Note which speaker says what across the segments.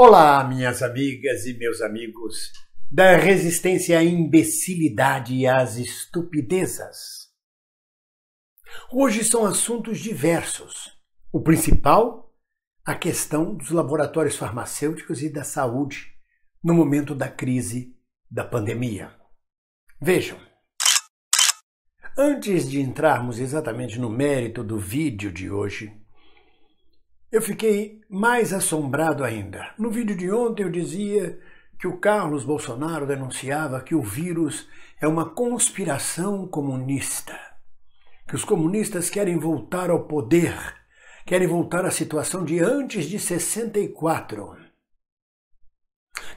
Speaker 1: Olá, minhas amigas e meus amigos, da resistência à imbecilidade e às estupidezas. Hoje são assuntos diversos. O principal, a questão dos laboratórios farmacêuticos e da saúde no momento da crise da pandemia. Vejam, antes de entrarmos exatamente no mérito do vídeo de hoje, eu fiquei mais assombrado ainda. No vídeo de ontem eu dizia que o Carlos Bolsonaro denunciava que o vírus é uma conspiração comunista, que os comunistas querem voltar ao poder, querem voltar à situação de antes de 64.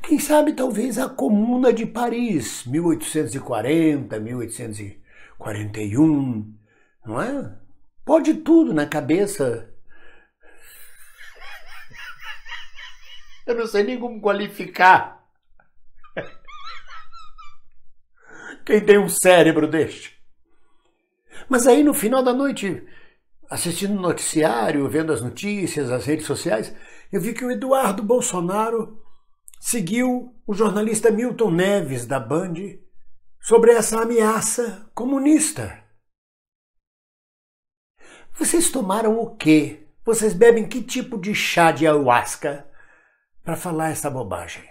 Speaker 1: Quem sabe talvez a Comuna de Paris, 1840, 1841, não é? Pode tudo na cabeça Eu não sei nem como qualificar. Quem tem um cérebro deste? Mas aí no final da noite, assistindo o noticiário, vendo as notícias, as redes sociais, eu vi que o Eduardo Bolsonaro seguiu o jornalista Milton Neves da Band sobre essa ameaça comunista. Vocês tomaram o quê? Vocês bebem que tipo de chá de ayahuasca? para falar essa bobagem.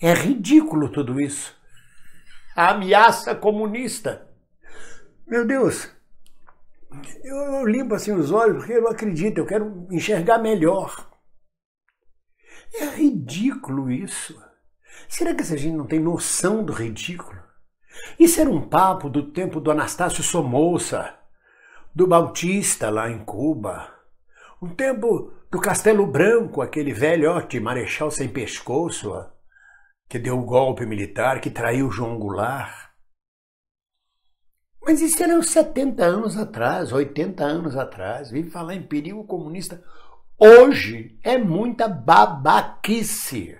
Speaker 1: É ridículo tudo isso. A ameaça comunista. Meu Deus, eu, eu limpo assim os olhos porque eu não acredito, eu quero enxergar melhor. É ridículo isso. Será que essa gente não tem noção do ridículo? Isso era um papo do tempo do Anastácio Somoza, do Bautista lá em Cuba. Um tempo do Castelo Branco, aquele velhote marechal sem pescoço, que deu o golpe militar, que traiu João Goulart. Mas isso era 70 anos atrás, 80 anos atrás. Vim falar em perigo comunista. Hoje é muita babaquice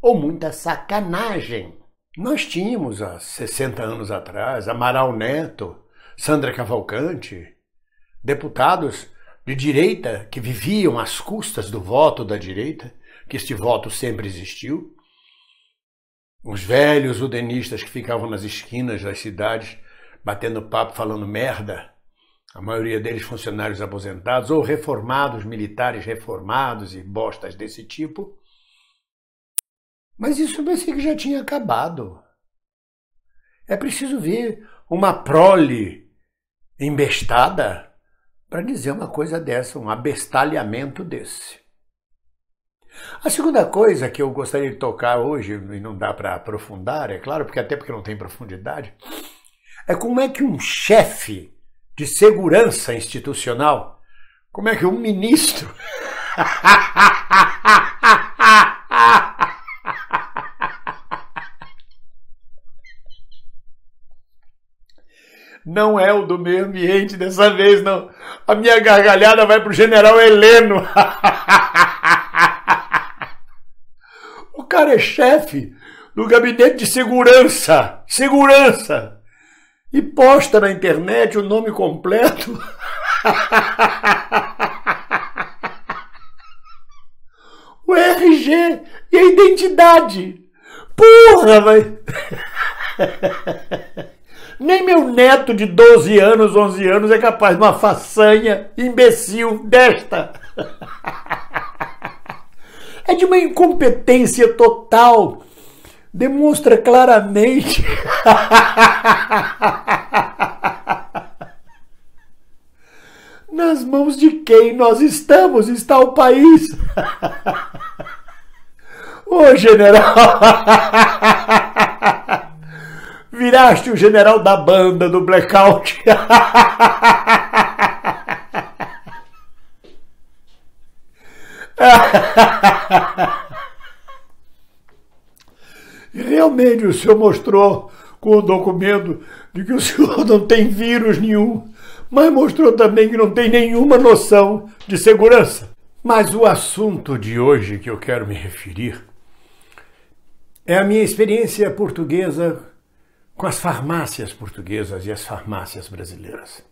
Speaker 1: ou muita sacanagem. Nós tínhamos há 60 anos atrás Amaral Neto, Sandra Cavalcante, deputados de direita que viviam às custas do voto da direita, que este voto sempre existiu. Os velhos udenistas que ficavam nas esquinas das cidades batendo papo, falando merda, a maioria deles funcionários aposentados ou reformados, militares reformados e bostas desse tipo. Mas isso eu pensei que já tinha acabado. É preciso ver uma prole embestada para dizer uma coisa dessa, um abestalhamento desse. A segunda coisa que eu gostaria de tocar hoje, e não dá para aprofundar, é claro, porque até porque não tem profundidade, é como é que um chefe de segurança institucional, como é que um ministro Não é o do meio ambiente dessa vez, não. A minha gargalhada vai pro general Heleno. o cara é chefe do gabinete de segurança. Segurança! E posta na internet o nome completo. o RG e a identidade. Porra, vai. Nem meu neto de 12 anos, 11 anos é capaz de uma façanha imbecil desta. É de uma incompetência total. Demonstra claramente. Nas mãos de quem nós estamos está o país. Ô, general! Viraste o general da banda do blackout. Realmente o senhor mostrou com o documento de que o senhor não tem vírus nenhum, mas mostrou também que não tem nenhuma noção de segurança. Mas o assunto de hoje que eu quero me referir é a minha experiência portuguesa com as farmácias portuguesas e as farmácias brasileiras.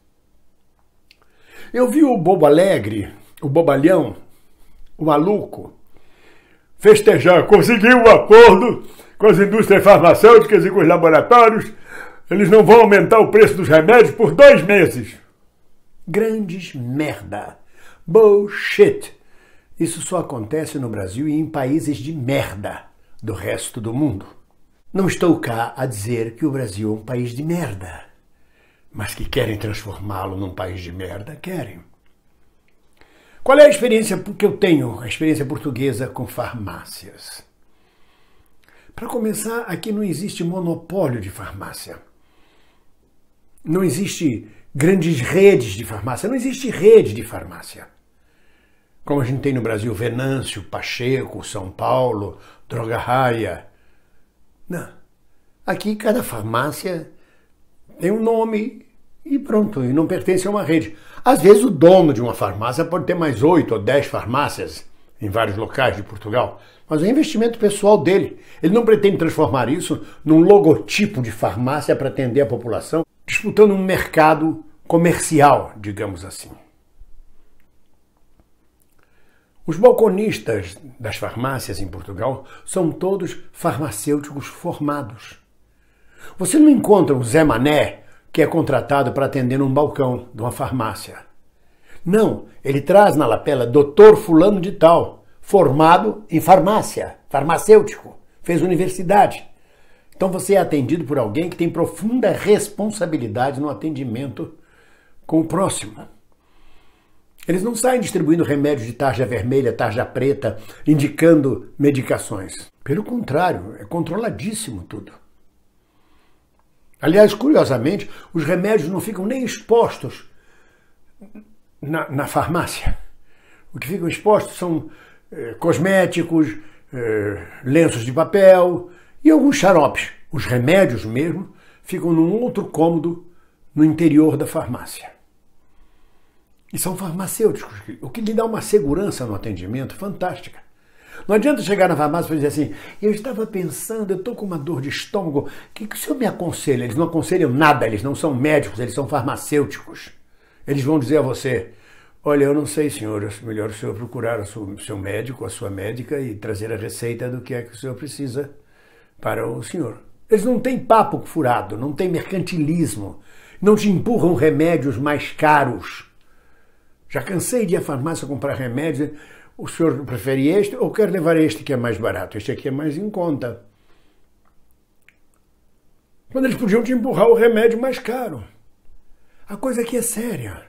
Speaker 1: Eu vi o bobo alegre, o bobalhão, o maluco, festejar, conseguiu um acordo com as indústrias farmacêuticas e com os laboratórios, eles não vão aumentar o preço dos remédios por dois meses. Grandes merda. Bullshit. Isso só acontece no Brasil e em países de merda do resto do mundo. Não estou cá a dizer que o Brasil é um país de merda, mas que querem transformá-lo num país de merda, querem. Qual é a experiência que eu tenho, a experiência portuguesa com farmácias? Para começar, aqui não existe monopólio de farmácia. Não existe grandes redes de farmácia, não existe rede de farmácia. Como a gente tem no Brasil Venâncio, Pacheco, São Paulo, Droga Raia, não. Aqui cada farmácia tem um nome e pronto, e não pertence a uma rede. Às vezes o dono de uma farmácia pode ter mais oito ou dez farmácias em vários locais de Portugal, mas é investimento pessoal dele. Ele não pretende transformar isso num logotipo de farmácia para atender a população, disputando um mercado comercial, digamos assim. Os balconistas das farmácias em Portugal são todos farmacêuticos formados. Você não encontra o Zé Mané que é contratado para atender num balcão de uma farmácia. Não, ele traz na lapela doutor fulano de tal, formado em farmácia, farmacêutico, fez universidade. Então você é atendido por alguém que tem profunda responsabilidade no atendimento com o próximo. Eles não saem distribuindo remédios de tarja vermelha, tarja preta, indicando medicações. Pelo contrário, é controladíssimo tudo. Aliás, curiosamente, os remédios não ficam nem expostos na, na farmácia. O que ficam expostos são eh, cosméticos, eh, lenços de papel e alguns xaropes. Os remédios mesmo ficam num outro cômodo no interior da farmácia. E são farmacêuticos, o que lhe dá uma segurança no atendimento fantástica. Não adianta chegar na farmácia e dizer assim, eu estava pensando, eu estou com uma dor de estômago, o que, que o senhor me aconselha? Eles não aconselham nada, eles não são médicos, eles são farmacêuticos. Eles vão dizer a você, olha, eu não sei senhor, é melhor o senhor procurar o seu médico, a sua médica e trazer a receita do que é que o senhor precisa para o senhor. Eles não têm papo furado, não têm mercantilismo, não te empurram remédios mais caros já cansei de ir à farmácia comprar remédios. O senhor prefere este ou quer levar este que é mais barato? Este aqui é mais em conta. Quando eles podiam te empurrar o remédio mais caro. A coisa aqui é séria.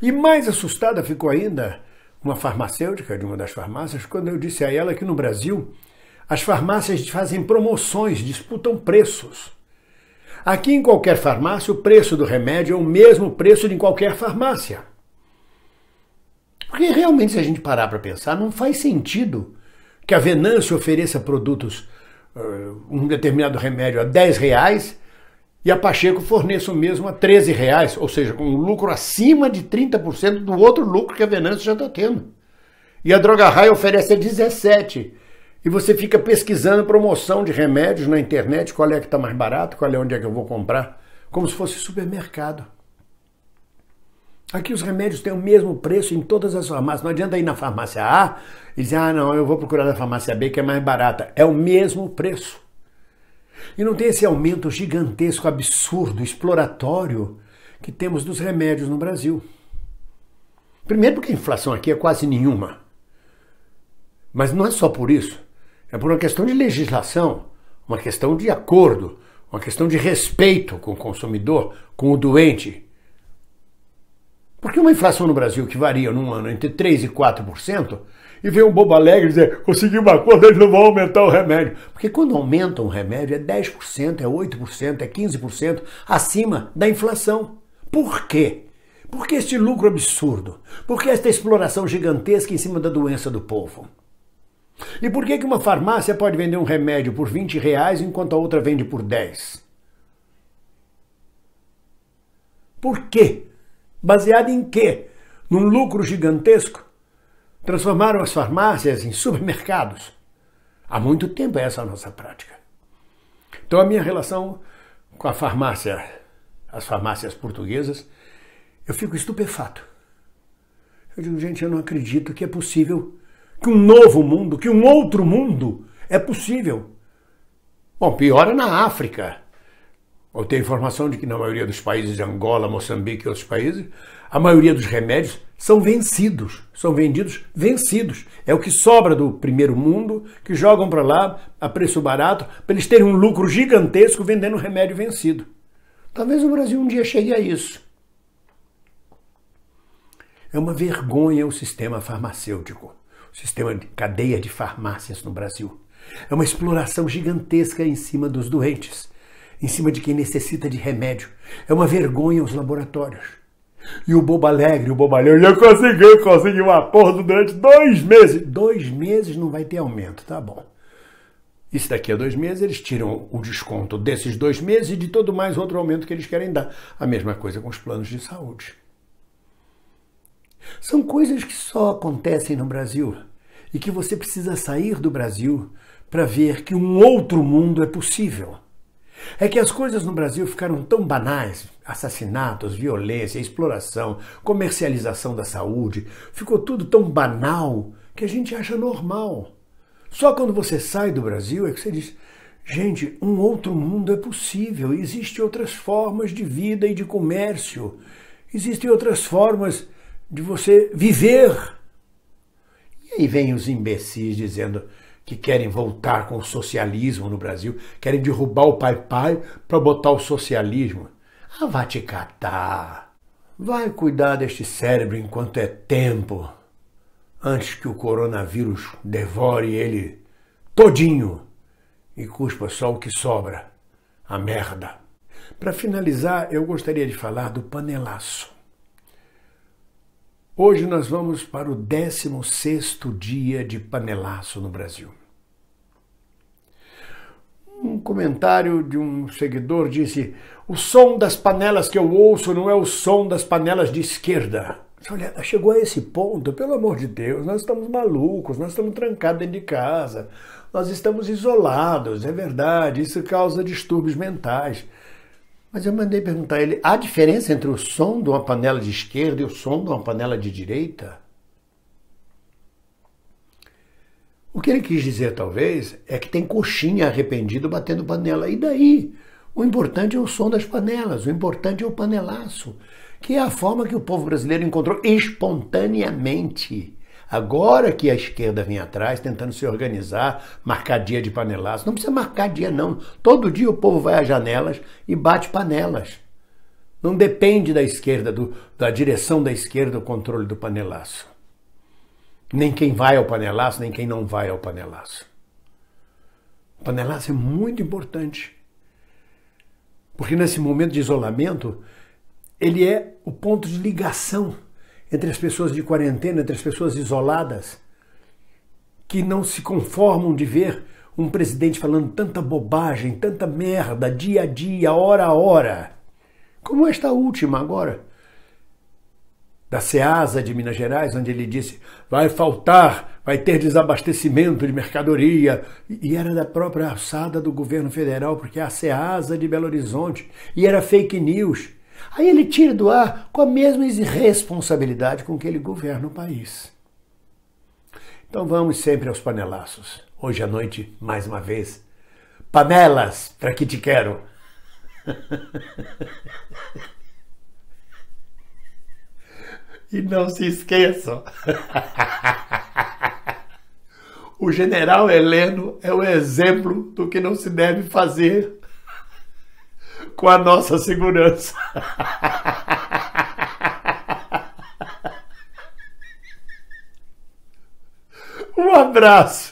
Speaker 1: E mais assustada ficou ainda uma farmacêutica de uma das farmácias quando eu disse a ela que no Brasil as farmácias fazem promoções, disputam preços. Aqui em qualquer farmácia, o preço do remédio é o mesmo preço de qualquer farmácia. Porque realmente, se a gente parar para pensar, não faz sentido que a Venâncio ofereça produtos, eh, um determinado remédio a 10 reais e a Pacheco forneça o mesmo a 13 reais, ou seja, com um lucro acima de 30% do outro lucro que a Venâncio já está tendo. E a Droga Raia oferece a 17. E você fica pesquisando promoção de remédios na internet, qual é que está mais barato, qual é onde é que eu vou comprar, como se fosse supermercado. Aqui os remédios têm o mesmo preço em todas as farmácias. Não adianta ir na farmácia A e dizer, ah, não, eu vou procurar na farmácia B que é mais barata. É o mesmo preço. E não tem esse aumento gigantesco, absurdo, exploratório que temos dos remédios no Brasil. Primeiro, porque a inflação aqui é quase nenhuma. Mas não é só por isso. É por uma questão de legislação, uma questão de acordo, uma questão de respeito com o consumidor, com o doente porque uma inflação no Brasil que varia num ano entre 3% e 4%, e vem um bobo alegre dizer, consegui uma coisa, eles não vão aumentar o remédio. Porque quando aumenta um remédio é 10%, é 8%, é 15% acima da inflação. Por quê? Por que este lucro absurdo? Por que esta exploração gigantesca em cima da doença do povo? E por que, que uma farmácia pode vender um remédio por 20 reais enquanto a outra vende por 10? Por quê? Baseado em quê? Num lucro gigantesco? Transformaram as farmácias em supermercados. Há muito tempo é essa a nossa prática. Então a minha relação com a farmácia, as farmácias portuguesas, eu fico estupefato. Eu digo, gente, eu não acredito que é possível que um novo mundo, que um outro mundo é possível. Bom, piora na África. Eu tenho informação de que na maioria dos países de Angola, Moçambique e outros países, a maioria dos remédios são vencidos, são vendidos vencidos. É o que sobra do primeiro mundo que jogam para lá a preço barato para eles terem um lucro gigantesco vendendo remédio vencido. Talvez o Brasil um dia chegue a isso. É uma vergonha o sistema farmacêutico, o sistema de cadeia de farmácias no Brasil. É uma exploração gigantesca em cima dos doentes em cima de quem necessita de remédio. É uma vergonha os laboratórios. E o bobo alegre, o bobalhão, já conseguiu, conseguiu um acordo durante dois meses. Dois meses não vai ter aumento, tá bom. Isso daqui a dois meses eles tiram o desconto desses dois meses e de todo mais outro aumento que eles querem dar. A mesma coisa com os planos de saúde. São coisas que só acontecem no Brasil e que você precisa sair do Brasil para ver que um outro mundo é possível. É que as coisas no Brasil ficaram tão banais assassinatos, violência, exploração, comercialização da saúde ficou tudo tão banal que a gente acha normal. Só quando você sai do Brasil é que você diz: gente, um outro mundo é possível, existem outras formas de vida e de comércio, existem outras formas de você viver. E aí vem os imbecis dizendo: que querem voltar com o socialismo no Brasil, querem derrubar o pai-pai para botar o socialismo. Ah, vá te catar. Vai cuidar deste cérebro enquanto é tempo, antes que o coronavírus devore ele todinho e cuspa só o que sobra, a merda. Para finalizar, eu gostaria de falar do panelaço. Hoje nós vamos para o 16º dia de panelaço no Brasil. Um comentário de um seguidor disse: "O som das panelas que eu ouço não é o som das panelas de esquerda". Olha, chegou a esse ponto, pelo amor de Deus, nós estamos malucos, nós estamos trancados dentro de casa, nós estamos isolados, é verdade, isso causa distúrbios mentais. Mas eu mandei perguntar a ele: há diferença entre o som de uma panela de esquerda e o som de uma panela de direita? O que ele quis dizer, talvez, é que tem coxinha arrependido batendo panela. E daí? O importante é o som das panelas, o importante é o panelaço, que é a forma que o povo brasileiro encontrou espontaneamente Agora que a esquerda vem atrás, tentando se organizar, marcar dia de panelaço. Não precisa marcar dia, não. Todo dia o povo vai às janelas e bate panelas. Não depende da esquerda, do, da direção da esquerda, o controle do panelaço. Nem quem vai ao panelaço, nem quem não vai ao panelaço. O panelaço é muito importante. Porque nesse momento de isolamento, ele é o ponto de ligação entre as pessoas de quarentena, entre as pessoas isoladas, que não se conformam de ver um presidente falando tanta bobagem, tanta merda, dia a dia, hora a hora. Como esta última agora, da SEASA de Minas Gerais, onde ele disse: vai faltar, vai ter desabastecimento de mercadoria. E era da própria assada do governo federal, porque a SEASA de Belo Horizonte. E era fake news. Aí ele tira do ar com a mesma irresponsabilidade com que ele governa o país. Então vamos sempre aos panelaços. Hoje à noite, mais uma vez, panelas para que te quero. E não se esqueçam. o general Heleno é o exemplo do que não se deve fazer com a nossa segurança. Um abraço.